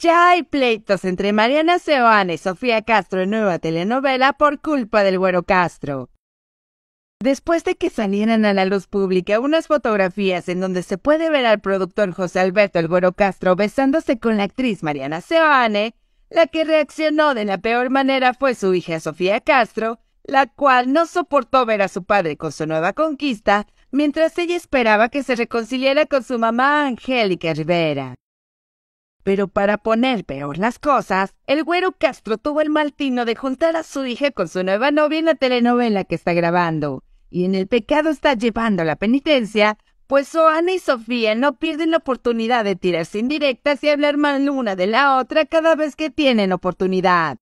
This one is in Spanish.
Ya hay pleitos entre Mariana Seoane y Sofía Castro en nueva telenovela por culpa del güero Castro. Después de que salieran a la luz pública unas fotografías en donde se puede ver al productor José Alberto El Güero Castro besándose con la actriz Mariana Seoane, la que reaccionó de la peor manera fue su hija Sofía Castro, la cual no soportó ver a su padre con su nueva conquista, mientras ella esperaba que se reconciliara con su mamá Angélica Rivera. Pero para poner peor las cosas, el güero Castro tuvo el mal tino de juntar a su hija con su nueva novia en la telenovela que está grabando. Y en el pecado está llevando la penitencia, pues Oana y Sofía no pierden la oportunidad de tirarse indirectas y hablar mal una de la otra cada vez que tienen oportunidad.